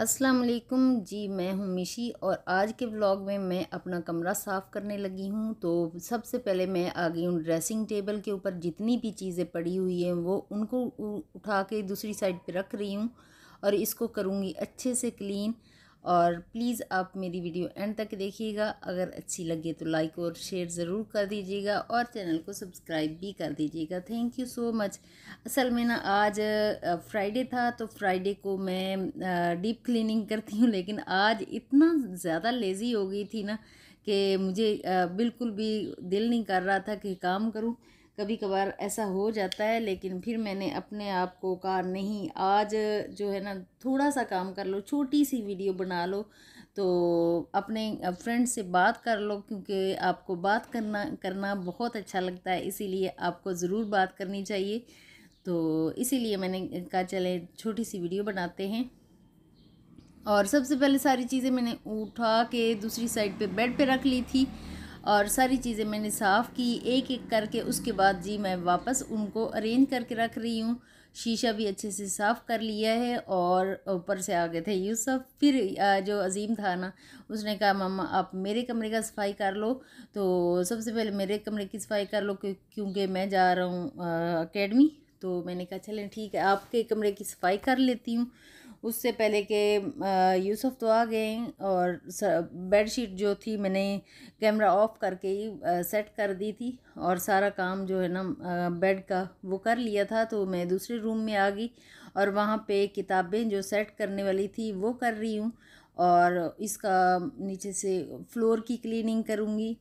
अस्सलाम वालेकुम जी मैं हूँ मिशी और आज के व्लॉग में मैं अपना कमरा साफ़ करने लगी हूँ तो सबसे पहले मैं आ गई हूँ ड्रेसिंग टेबल के ऊपर जितनी भी चीज़ें पड़ी हुई हैं वो उनको उठा के दूसरी साइड पे रख रही हूँ और इसको करूँगी अच्छे से क्लीन और प्लीज़ आप मेरी वीडियो एंड तक देखिएगा अगर अच्छी लगे तो लाइक और शेयर ज़रूर कर दीजिएगा और चैनल को सब्सक्राइब भी कर दीजिएगा थैंक यू सो मच असल में ना आज फ्राइडे था तो फ्राइडे को मैं डीप क्लीनिंग करती हूँ लेकिन आज इतना ज़्यादा लेज़ी हो गई थी ना कि मुझे बिल्कुल भी दिल नहीं कर रहा था कि काम करूँ कभी कभार ऐसा हो जाता है लेकिन फिर मैंने अपने आप को कहा नहीं आज जो है ना थोड़ा सा काम कर लो छोटी सी वीडियो बना लो तो अपने फ्रेंड से बात कर लो क्योंकि आपको बात करना करना बहुत अच्छा लगता है इसीलिए आपको ज़रूर बात करनी चाहिए तो इसीलिए मैंने कहा चले छोटी सी वीडियो बनाते हैं और सबसे पहले सारी चीज़ें मैंने उठा के दूसरी साइड पे बेड पे रख ली थी और सारी चीज़ें मैंने साफ़ की एक एक करके उसके बाद जी मैं वापस उनको अरेंज करके रख रही हूँ शीशा भी अच्छे से साफ़ कर लिया है और ऊपर से आ गए थे यूसफ़ फिर जो अजीम था ना उसने कहा मामा आप मेरे कमरे का सफाई कर लो तो सबसे पहले मेरे कमरे की सफाई कर लो क्योंकि मैं जा रहा हूँ अकेडमी तो मैंने कहा चलें ठीक है आपके कमरे की सफाई कर लेती हूँ उससे पहले के यूसुफ तो आ गए और बेडशीट जो थी मैंने कैमरा ऑफ करके ही सेट कर दी थी और सारा काम जो है ना बेड का वो कर लिया था तो मैं दूसरे रूम में आ गई और वहाँ पे किताबें जो सेट करने वाली थी वो कर रही हूँ और इसका नीचे से फ्लोर की क्लीनिंग करूँगी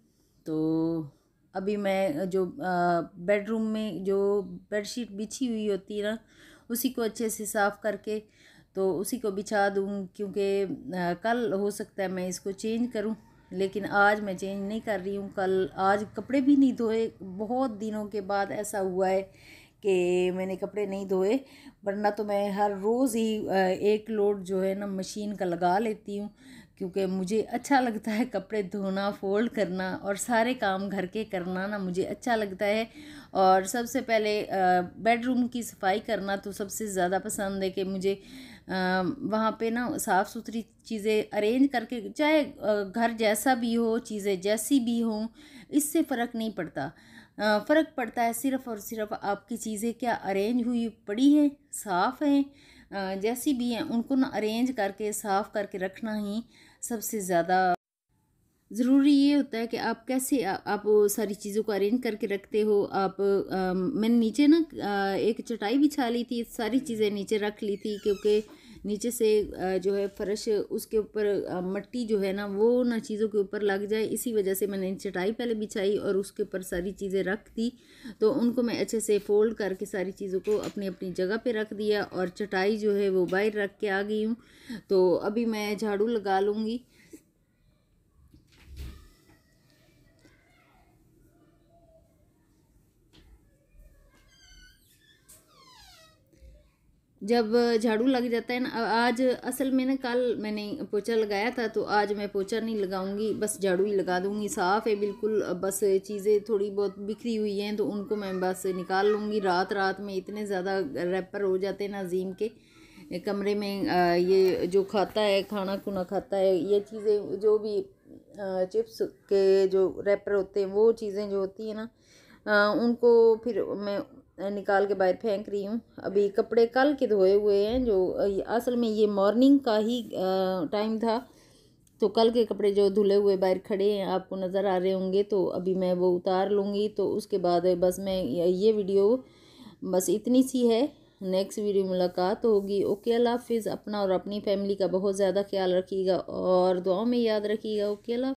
तो अभी मैं जो बेडरूम में जो बेडशीट बिछी हुई होती है ना उसी को अच्छे से साफ़ करके तो उसी को बिछा दूँ क्योंकि कल हो सकता है मैं इसको चेंज करूँ लेकिन आज मैं चेंज नहीं कर रही हूँ कल आज कपड़े भी नहीं धोए बहुत दिनों के बाद ऐसा हुआ है कि मैंने कपड़े नहीं धोए वरना तो मैं हर रोज़ ही एक लोड जो है ना मशीन का लगा लेती हूँ क्योंकि मुझे अच्छा लगता है कपड़े धोना फोल्ड करना और सारे काम घर के करना ना मुझे अच्छा लगता है और सबसे पहले बेडरूम की सफाई करना तो सबसे ज़्यादा पसंद है कि मुझे वहाँ पे ना साफ़ सुथरी चीज़ें अरेंज करके चाहे घर जैसा भी हो चीज़ें जैसी भी हों इससे फ़र्क नहीं पड़ता फ़र्क पड़ता है सिर्फ़ और सिर्फ आपकी चीज़ें क्या अरेंज हुई पड़ी हैं साफ़ हैं जैसी भी हैं उनको ना अरेंज करके साफ़ करके रखना ही सबसे ज़्यादा ज़रूरी ये होता है कि आप कैसे आ, आप सारी चीज़ों को अरेंज करके रखते हो आप मैंने नीचे ना एक चटाई बिछा ली थी सारी चीज़ें नीचे रख ली थी क्योंकि नीचे से जो है फर्श उसके ऊपर मट्टी जो है ना वो ना चीज़ों के ऊपर लग जाए इसी वजह से मैंने चटाई पहले बिछाई और उसके ऊपर सारी चीज़ें रख दी तो उनको मैं अच्छे से फोल्ड करके सारी चीज़ों को अपनी अपनी जगह पे रख दिया और चटाई जो है वो बाहर रख के आ गई हूँ तो अभी मैं झाड़ू लगा लूँगी जब झाड़ू लग जाता है ना आज असल में ना कल मैंने पोछा लगाया था तो आज मैं पोछा नहीं लगाऊंगी बस झाड़ू ही लगा दूंगी साफ़ है बिल्कुल बस चीज़ें थोड़ी बहुत बिखरी हुई हैं तो उनको मैं बस निकाल लूँगी रात रात में इतने ज़्यादा रैपर हो जाते हैं नाजीम के कमरे में ये जो खाता है खाना खुना खाता है ये चीज़ें जो भी चिप्स के जो रैपर होते हैं वो चीज़ें जो होती है ना उनको फिर मैं निकाल के बाहर फेंक रही हूँ अभी कपड़े कल के धोए हुए हैं जो असल में ये मॉर्निंग का ही टाइम था तो कल के कपड़े जो धुले हुए बाहर खड़े हैं आपको नज़र आ रहे होंगे तो अभी मैं वो उतार लूँगी तो उसके बाद बस मैं ये वीडियो बस इतनी सी है नेक्स्ट वीडियो मुलाकात होगी ओके अल्लाह हाफिज़ अपना और अपनी फैमिली का बहुत ज़्यादा ख्याल रखिएगा और दुआ में याद रखिएगा ओके अल्लाह